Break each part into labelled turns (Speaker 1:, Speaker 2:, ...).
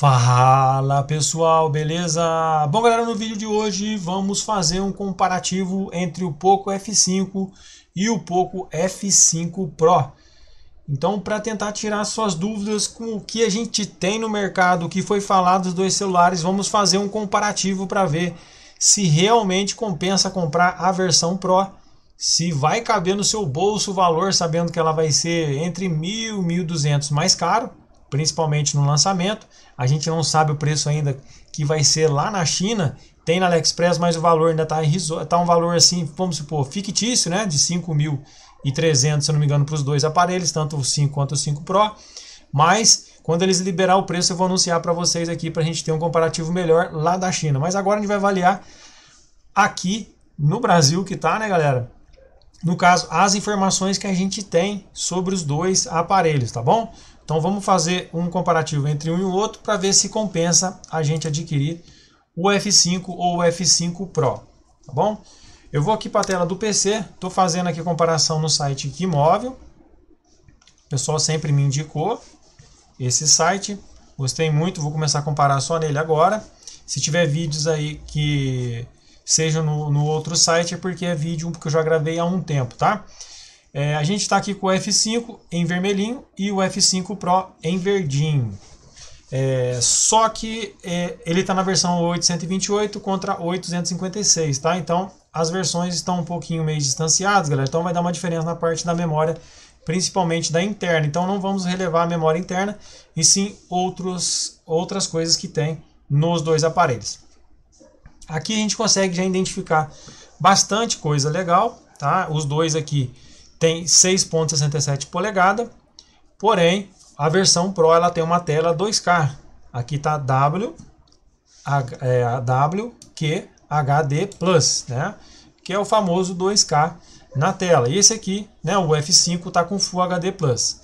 Speaker 1: Fala pessoal, beleza? Bom galera, no vídeo de hoje vamos fazer um comparativo entre o Poco F5 e o Poco F5 Pro. Então, para tentar tirar suas dúvidas com o que a gente tem no mercado, o que foi falado dos dois celulares, vamos fazer um comparativo para ver se realmente compensa comprar a versão Pro, se vai caber no seu bolso o valor, sabendo que ela vai ser entre 1.000 e 1.200 mais caro, principalmente no lançamento. A gente não sabe o preço ainda que vai ser lá na China. Tem na AliExpress, mas o valor ainda está tá um valor assim, vamos supor, fictício, né? De 5.300, se eu não me engano, para os dois aparelhos, tanto o 5 quanto o 5 Pro. Mas quando eles liberar o preço, eu vou anunciar para vocês aqui para a gente ter um comparativo melhor lá da China. Mas agora a gente vai avaliar aqui no Brasil que tá, né, galera? No caso, as informações que a gente tem sobre os dois aparelhos, tá bom? Então vamos fazer um comparativo entre um e o outro para ver se compensa a gente adquirir o F5 ou o F5 Pro, tá bom? Eu vou aqui para a tela do PC, estou fazendo aqui a comparação no site Quimóvel, o pessoal sempre me indicou esse site, gostei muito, vou começar a comparar só nele agora. Se tiver vídeos aí que sejam no, no outro site, é porque é vídeo que eu já gravei há um tempo, tá? É, a gente está aqui com o F5 em vermelhinho e o F5 Pro em verdinho. É, só que é, ele está na versão 828 contra 856, tá? Então as versões estão um pouquinho meio distanciadas, galera. Então vai dar uma diferença na parte da memória, principalmente da interna. Então não vamos relevar a memória interna e sim outros, outras coisas que tem nos dois aparelhos. Aqui a gente consegue já identificar bastante coisa legal, tá? Os dois aqui tem 6.67 polegada, porém a versão Pro ela tem uma tela 2K. Aqui está W, é, w Q, HD Plus, né? que é o famoso 2K na tela. E esse aqui, né, o F5, está com Full HD Plus.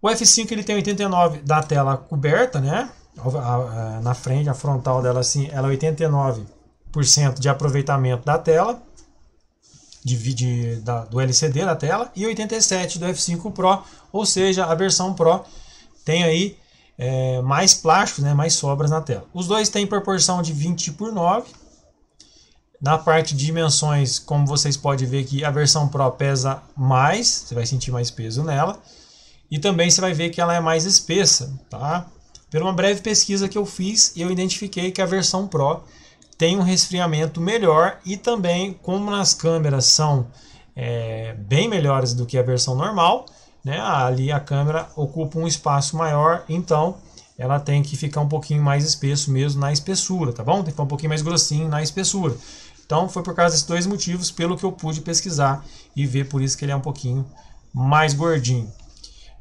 Speaker 1: O F5 ele tem 89 da tela coberta, né? na frente, a frontal dela assim, ela é 89% de aproveitamento da tela de, da, do LCD da tela e 87 do F5 Pro, ou seja, a versão Pro tem aí é, mais plástico, né, mais sobras na tela. Os dois têm proporção de 20 por 9. Na parte de dimensões, como vocês podem ver que a versão Pro pesa mais, você vai sentir mais peso nela. E também você vai ver que ela é mais espessa, tá? Por uma breve pesquisa que eu fiz, eu identifiquei que a versão Pro tem um resfriamento melhor e também, como nas câmeras são é, bem melhores do que a versão normal, né, ali a câmera ocupa um espaço maior, então ela tem que ficar um pouquinho mais espesso mesmo na espessura, tá bom? Tem que ficar um pouquinho mais grossinho na espessura. Então foi por causa desses dois motivos, pelo que eu pude pesquisar e ver, por isso que ele é um pouquinho mais gordinho.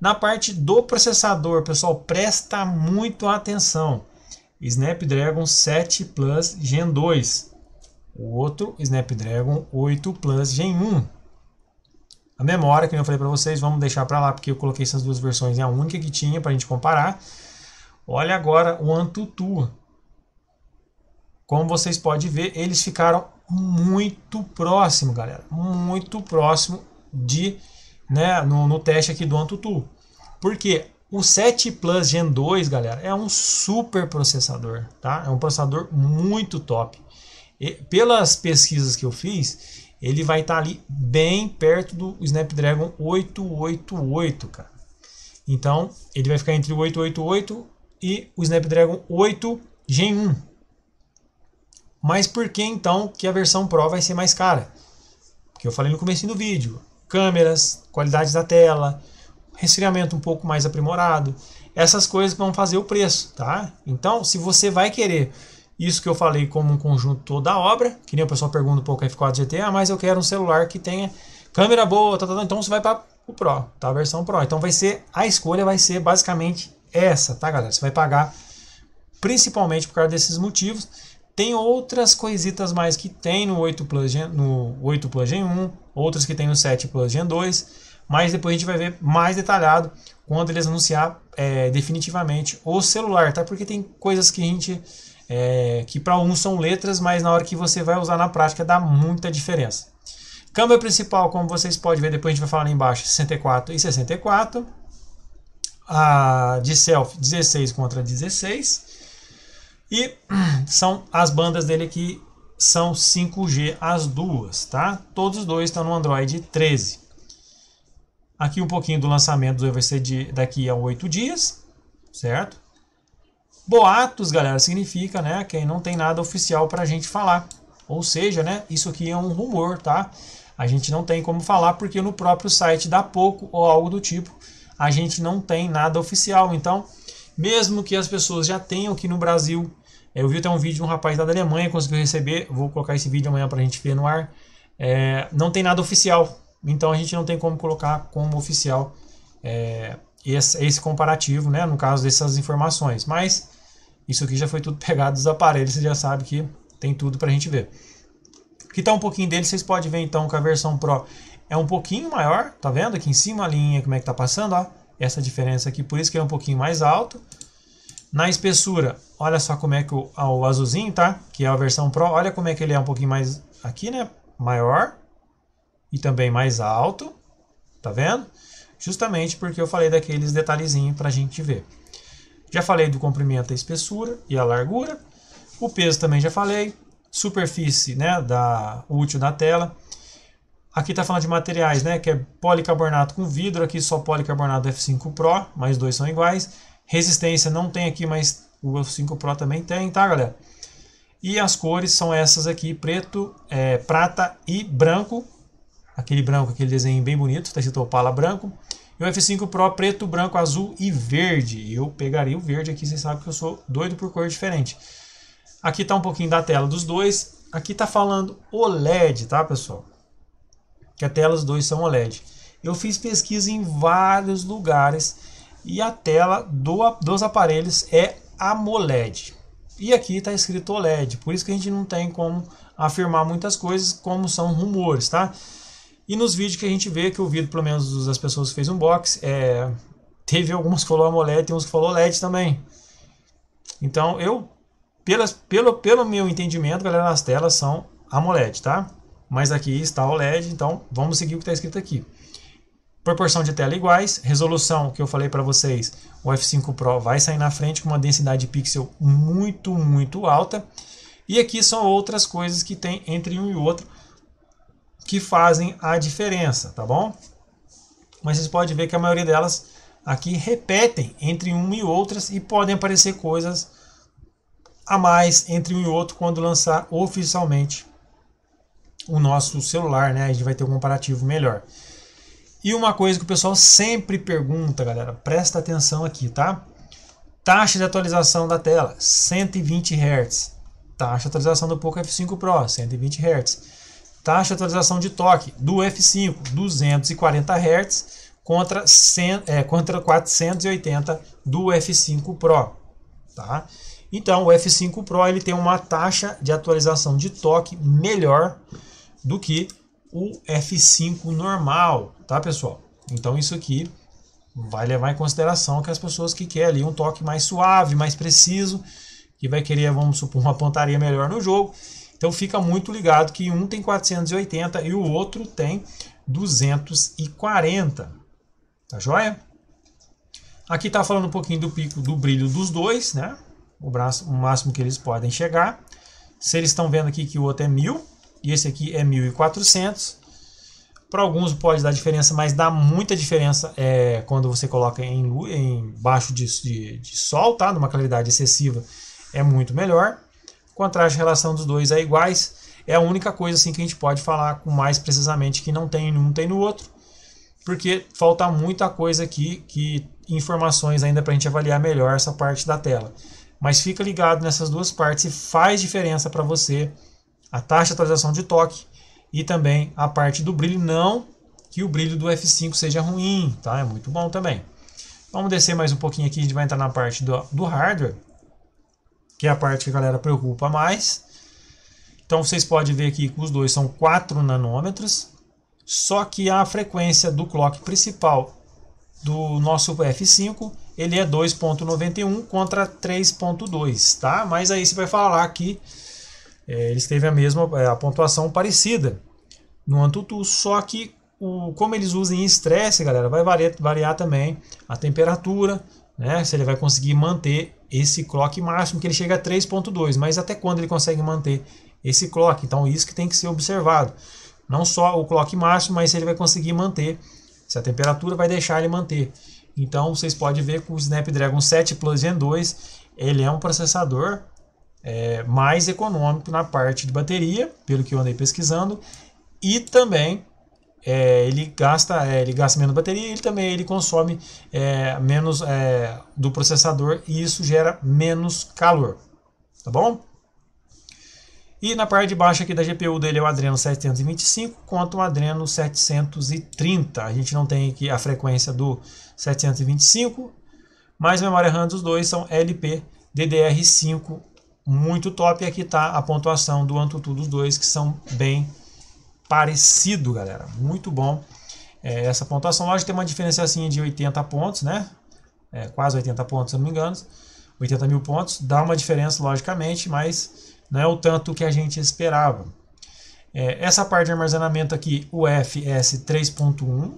Speaker 1: Na parte do processador, pessoal, presta muito atenção. Snapdragon 7 Plus Gen 2. O outro, Snapdragon 8 Plus Gen 1. A memória, que eu falei para vocês, vamos deixar para lá, porque eu coloquei essas duas versões, é a única que tinha para a gente comparar. Olha agora o AnTuTu. Como vocês podem ver, eles ficaram muito próximo, galera. Muito próximo de, né, no, no teste aqui do AnTuTu. Porque o 7 Plus Gen 2, galera, é um super processador, tá? É um processador muito top. E pelas pesquisas que eu fiz, ele vai estar tá ali bem perto do Snapdragon 888, cara. Então, ele vai ficar entre o 888 e o Snapdragon 8 Gen 1. Mas por que então que a versão Pro vai ser mais cara? Porque eu falei no começo do vídeo. Câmeras, qualidade da tela, resfriamento um pouco mais aprimorado. Essas coisas vão fazer o preço, tá? Então, se você vai querer isso que eu falei como um conjunto toda a obra, que nem o pessoal pergunta um pouco F4 GTA, mas eu quero um celular que tenha câmera boa, tá, tá, tá, então você vai para o Pro, tá? A versão Pro. Então vai ser a escolha vai ser basicamente essa, tá, galera? Você vai pagar principalmente por causa desses motivos. Tem outras coisitas mais que tem no 8 Plus Gen, no 8 Plus Gen 1, outras que tem no 7 Plus Gen 2 mas depois a gente vai ver mais detalhado quando eles anunciar é, definitivamente o celular, tá? Porque tem coisas que a gente é, que para alguns um são letras, mas na hora que você vai usar na prática dá muita diferença. Câmbio principal, como vocês podem ver, depois a gente vai falar lá embaixo, 64 e 64. A de self 16 contra 16. E são as bandas dele que são 5G as duas, tá? Todos os dois estão no Android 13. Aqui um pouquinho do lançamento vai ser de, daqui a oito dias, certo? Boatos, galera, significa, né, que não tem nada oficial para a gente falar. Ou seja, né, isso aqui é um rumor, tá? A gente não tem como falar porque no próprio site da Poco ou algo do tipo, a gente não tem nada oficial. Então, mesmo que as pessoas já tenham aqui no Brasil, é, eu vi até um vídeo de um rapaz da Alemanha conseguiu receber, vou colocar esse vídeo amanhã para a gente ver no ar, é, não tem nada oficial, então a gente não tem como colocar como oficial é, esse, esse, comparativo, né, no caso dessas informações. Mas isso aqui já foi tudo pegado dos aparelhos, você já sabe que tem tudo para a gente ver. Aqui está um pouquinho dele, vocês podem ver então que a versão Pro é um pouquinho maior, tá vendo? Aqui em cima a linha, como é que tá passando, ó, essa diferença aqui, por isso que é um pouquinho mais alto. Na espessura, olha só como é que o, o azulzinho, tá? Que é a versão Pro, olha como é que ele é um pouquinho mais aqui, né? Maior, e também mais alto, tá vendo? Justamente porque eu falei daqueles detalhezinhos para a gente ver. Já falei do comprimento, a espessura e a largura. O peso também já falei. Superfície né, da útil da tela. Aqui está falando de materiais, né, que é policarbonato com vidro. Aqui só policarbonato F5 Pro, mas dois são iguais. Resistência não tem aqui, mas o F5 Pro também tem, tá, galera? E as cores são essas aqui, preto, é, prata e branco, aquele branco, aquele desenho bem bonito, está escrito Opala branco. E o F5 Pro preto, branco, azul e verde. Eu pegaria o verde aqui, vocês sabem que eu sou doido por cor diferente. Aqui está um pouquinho da tela dos dois. Aqui está falando OLED, tá pessoal? Que a tela dos dois são OLED. Eu fiz pesquisa em vários lugares e a tela do, dos aparelhos é AMOLED. E aqui está escrito OLED, por isso que a gente não tem como afirmar muitas coisas, como são rumores, tá? E nos vídeos que a gente vê que o vídeo, pelo menos das pessoas que fez unbox, é, teve alguns que falou AMOLED, tem uns que falou LED também. Então eu, pelas, pelo, pelo meu entendimento, galera, as telas são AMOLED, tá? Mas aqui está o LED, então vamos seguir o que está escrito aqui. Proporção de tela iguais, resolução que eu falei para vocês, o F5 Pro vai sair na frente com uma densidade de pixel muito, muito alta. E aqui são outras coisas que tem entre um e outro que fazem a diferença, tá bom? Mas vocês podem ver que a maioria delas aqui repetem entre uma e outras e podem aparecer coisas a mais entre um e outro quando lançar oficialmente o nosso celular, né? A gente vai ter um comparativo melhor. E uma coisa que o pessoal sempre pergunta, galera, presta atenção aqui, tá? Taxa de atualização da tela, 120 Hz. Taxa de atualização do Poco F5 Pro, 120 Hz. Taxa de atualização de toque do F5, 240 Hz contra, 100, é, contra 480 do F5 Pro. Tá? Então, o F5 Pro ele tem uma taxa de atualização de toque melhor do que o F5 normal, tá pessoal? Então isso aqui vai levar em consideração que as pessoas que querem ali um toque mais suave, mais preciso, que vai querer, vamos supor, uma pontaria melhor no jogo, então fica muito ligado que um tem 480 e o outro tem 240. Tá joia? Aqui está falando um pouquinho do pico do brilho dos dois, né? O, braço, o máximo que eles podem chegar. Se eles estão vendo aqui que o outro é 1.000 e esse aqui é 1.400. Para alguns pode dar diferença, mas dá muita diferença é, quando você coloca em, em baixo de, de, de sol, tá? Numa claridade excessiva é muito melhor contraste a relação dos dois é iguais, é a única coisa assim que a gente pode falar com mais precisamente que não tem em um, tem no outro, porque falta muita coisa aqui que informações ainda para a gente avaliar melhor essa parte da tela. Mas fica ligado nessas duas partes e faz diferença para você a taxa de atualização de toque e também a parte do brilho, não que o brilho do F5 seja ruim, tá? É muito bom também. Vamos descer mais um pouquinho aqui, a gente vai entrar na parte do, do hardware que é a parte que a galera preocupa mais. Então vocês podem ver aqui que os dois são 4 nanômetros, só que a frequência do clock principal do nosso F5 ele é 2.91 contra 3.2, tá? Mas aí você vai falar que é, eles teve a mesma é, a pontuação parecida no Antutu, só que o, como eles usam em estresse, galera, vai variar, variar também a temperatura, né? Se ele vai conseguir manter esse clock máximo, que ele chega a 3.2, mas até quando ele consegue manter esse clock? Então isso que tem que ser observado. Não só o clock máximo, mas se ele vai conseguir manter, se a temperatura vai deixar ele manter. Então vocês podem ver que o Snapdragon 7 Plus Gen 2 ele é um processador é, mais econômico na parte de bateria, pelo que eu andei pesquisando, e também é, ele gasta é, ele gasta menos bateria ele também ele consome é, menos é, do processador e isso gera menos calor tá bom e na parte de baixo aqui da GPU dele é o Adreno 725 contra o Adreno 730 a gente não tem aqui a frequência do 725 mas memória RAM dos dois são LP DDR5 muito top aqui está a pontuação do AnTuTu dos dois que são bem parecido, galera. Muito bom é, essa pontuação. Lógico que tem uma diferenciazinha de 80 pontos, né? É, quase 80 pontos, se não me engano. 80 mil pontos. Dá uma diferença, logicamente, mas não é o tanto que a gente esperava. É, essa parte de armazenamento aqui, o FS 3.1,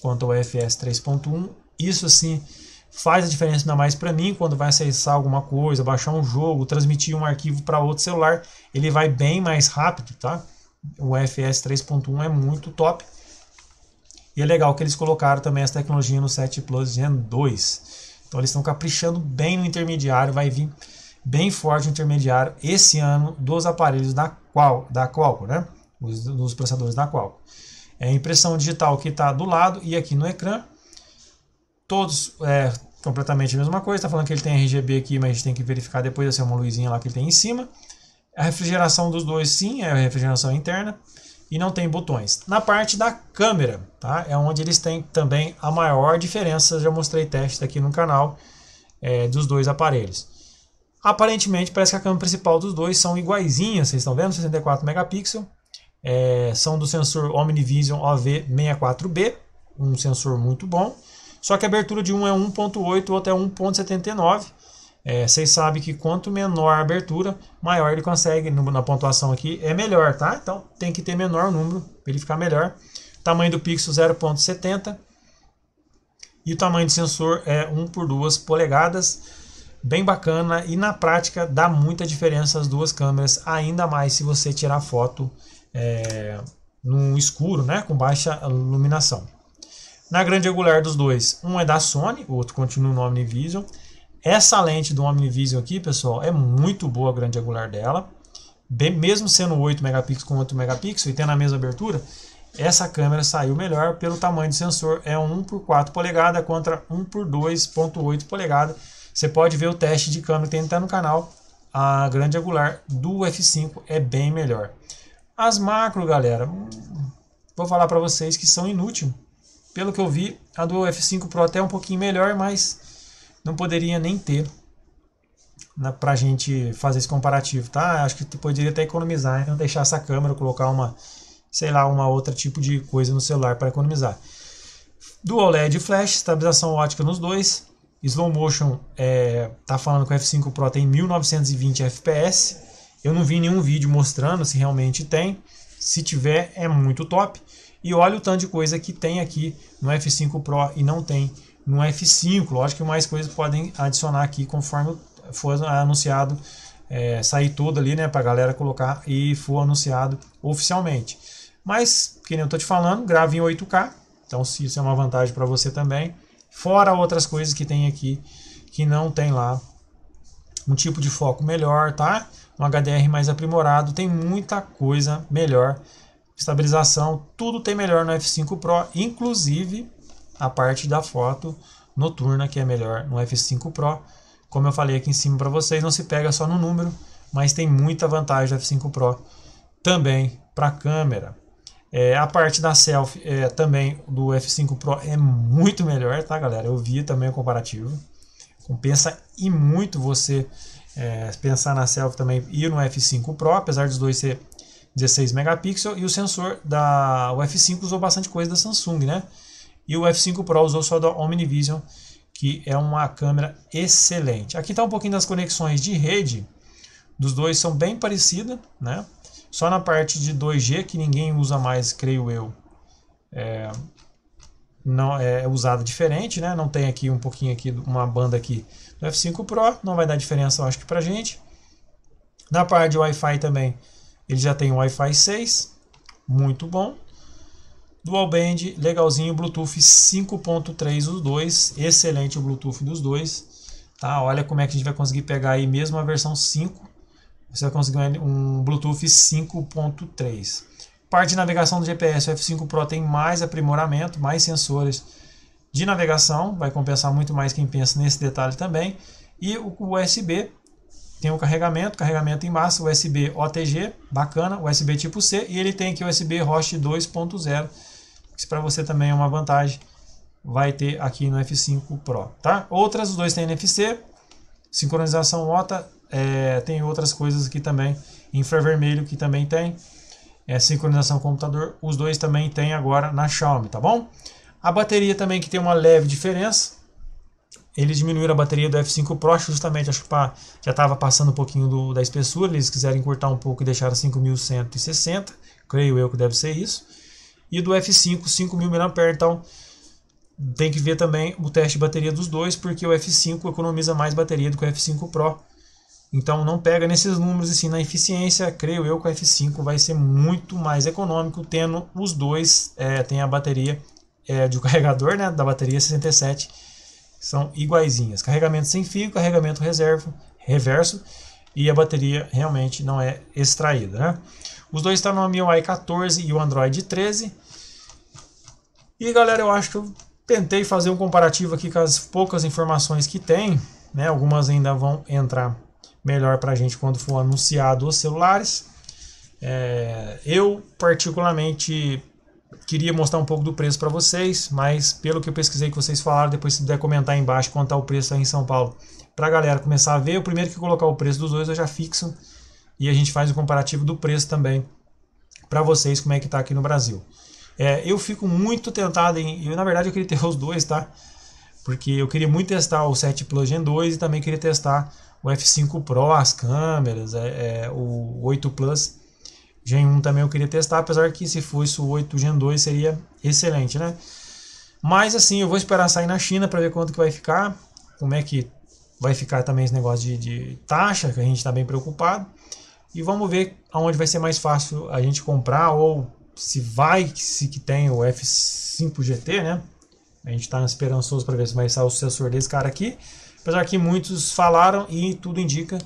Speaker 1: quanto ao FS 3.1, isso sim faz a diferença ainda mais para mim quando vai acessar alguma coisa, baixar um jogo, transmitir um arquivo para outro celular, ele vai bem mais rápido, tá? o FS 3.1 é muito top. E é legal que eles colocaram também essa tecnologia no 7 Plus Gen 2. Então eles estão caprichando bem no intermediário, vai vir bem forte o intermediário esse ano dos aparelhos da, Qual, da Qualcomm, né? Os, dos processadores da Qualcomm. É a impressão digital que está do lado e aqui no ecrã. Todos é, completamente a mesma coisa. Está falando que ele tem RGB aqui, mas a gente tem que verificar depois. Essa é uma luzinha lá que ele tem em cima. A refrigeração dos dois, sim, é refrigeração interna e não tem botões. Na parte da câmera, tá? É onde eles têm também a maior diferença. Já mostrei testes aqui no canal é, dos dois aparelhos. Aparentemente parece que a câmera principal dos dois são iguaizinhas, vocês estão vendo? 64 megapixels. É, são do sensor OmniVision AV64B, um sensor muito bom. Só que a abertura de um é 1.8, o outro é 1.79. É, vocês sabem que quanto menor a abertura, maior ele consegue na pontuação aqui, é melhor, tá? Então tem que ter menor número para ele ficar melhor. Tamanho do pixel 0.70 e o tamanho do sensor é 1 por 2 polegadas. Bem bacana e na prática dá muita diferença as duas câmeras, ainda mais se você tirar foto é, no escuro, né, com baixa iluminação. Na grande angular dos dois, um é da Sony, o outro continua o nome Vision essa lente do OmniVision aqui, pessoal, é muito boa a grande angular dela. Bem, mesmo sendo 8 megapixels com 8 megapixels e tendo a mesma abertura, essa câmera saiu melhor pelo tamanho do sensor. É um 1 por 4 polegada contra 1 por 2.8 polegada. Você pode ver o teste de câmera que tem no canal. A grande angular do F5 é bem melhor. As macro, galera, vou falar para vocês que são inúteis. Pelo que eu vi, a do F5 Pro é até é um pouquinho melhor, mas não poderia nem ter né, para a gente fazer esse comparativo, tá? Acho que tu poderia até economizar e né? não deixar essa câmera, colocar uma, sei lá, uma outra tipo de coisa no celular para economizar. Dual LED flash, estabilização ótica nos dois. Slow Motion é, tá falando que o F5 Pro tem 1920 FPS. Eu não vi nenhum vídeo mostrando se realmente tem. Se tiver, é muito top. E olha o tanto de coisa que tem aqui no F5 Pro e não tem no F5. Lógico que mais coisas podem adicionar aqui conforme for anunciado, é, sair tudo ali, né, para a galera colocar e for anunciado oficialmente. Mas, que nem eu estou te falando, grave em 8K, então se isso é uma vantagem para você também. Fora outras coisas que tem aqui que não tem lá. Um tipo de foco melhor, tá? Um HDR mais aprimorado, tem muita coisa melhor. Estabilização, tudo tem melhor no F5 Pro, inclusive a parte da foto noturna, que é melhor no F5 Pro. Como eu falei aqui em cima para vocês, não se pega só no número, mas tem muita vantagem do F5 Pro também para a câmera. É, a parte da selfie é, também do F5 Pro é muito melhor, tá galera? Eu vi também o comparativo. Compensa e muito você é, pensar na selfie também e no F5 Pro, apesar dos dois ser 16 megapixels e o sensor da o F5 usou bastante coisa da Samsung, né? E o F5 Pro usou só da OmniVision, que é uma câmera excelente. Aqui está um pouquinho das conexões de rede, dos dois são bem parecidas, né? Só na parte de 2G, que ninguém usa mais, creio eu, é, não é, é usada diferente, né? Não tem aqui um pouquinho aqui, uma banda aqui do F5 Pro, não vai dar diferença, eu acho que pra gente. Na parte de Wi-Fi também, ele já tem Wi-Fi 6, muito bom. Dual band, legalzinho, Bluetooth 5.3 os dois, excelente o Bluetooth dos dois. Tá? Olha como é que a gente vai conseguir pegar aí mesmo a versão 5. Você vai conseguir um Bluetooth 5.3. Parte de navegação do GPS, o F5 Pro tem mais aprimoramento, mais sensores de navegação, vai compensar muito mais quem pensa nesse detalhe também. E o USB tem o carregamento, carregamento em massa, USB OTG, bacana, USB tipo C, e ele tem aqui USB Host 2.0 isso para você também é uma vantagem. Vai ter aqui no F5 Pro, tá? Outras, os dois têm NFC, sincronização OTA, é, tem outras coisas aqui também, infravermelho que também tem, é, sincronização computador, os dois também tem agora na Xiaomi, tá bom? A bateria também que tem uma leve diferença, eles diminuíram a bateria do F5 Pro justamente, acho que pra, já estava passando um pouquinho do, da espessura, eles quiserem cortar um pouco e deixaram 5160, creio eu que deve ser isso e do F5 5.000 mAh. Então tem que ver também o teste de bateria dos dois, porque o F5 economiza mais bateria do que o F5 Pro. Então não pega nesses números e sim na eficiência. Creio eu que o F5 vai ser muito mais econômico, tendo os dois, é, tem a bateria é, de um carregador, né, da bateria 67, são iguaizinhas. Carregamento sem fio, carregamento reserva, reverso e a bateria realmente não é extraída. Né? Os dois estão no MIUI 14 e o Android 13. E galera, eu acho que eu tentei fazer um comparativo aqui com as poucas informações que tem. Né? Algumas ainda vão entrar melhor para a gente quando for anunciado os celulares. É, eu particularmente queria mostrar um pouco do preço para vocês, mas pelo que eu pesquisei que vocês falaram, depois se puder comentar aí embaixo quanto está o preço aí em São Paulo, para a galera começar a ver, o primeiro que colocar o preço dos dois eu já fixo e a gente faz o comparativo do preço também para vocês como é que está aqui no Brasil. É, eu fico muito tentado em, eu, na verdade eu queria ter os dois, tá? Porque eu queria muito testar o 7 Plus Gen 2 e também queria testar o F5 Pro, as câmeras, é, é, o 8 Plus Gen 1 também eu queria testar, apesar que se fosse o 8 Gen 2 seria excelente, né? Mas assim, eu vou esperar sair na China para ver quanto que vai ficar, como é que vai ficar também esse negócio de, de taxa, que a gente está bem preocupado. E vamos ver aonde vai ser mais fácil a gente comprar ou se vai, se que tem o F5 GT, né? A gente está esperançoso para ver se vai sair o sucessor desse cara aqui. Apesar que muitos falaram e tudo indica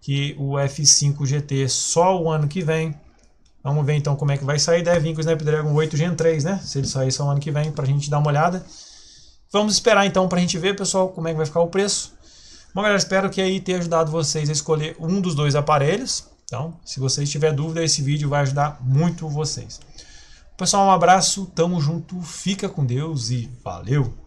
Speaker 1: que o F5 GT só o ano que vem. Vamos ver então como é que vai sair. Deve vir com o Snapdragon 8 Gen 3, né? Se ele sair só o ano que vem, para a gente dar uma olhada. Vamos esperar então para a gente ver, pessoal, como é que vai ficar o preço. Bom, galera, espero que aí tenha ajudado vocês a escolher um dos dois aparelhos. Então, se vocês tiverem dúvida, esse vídeo vai ajudar muito vocês. Pessoal, um abraço, tamo junto, fica com Deus e valeu!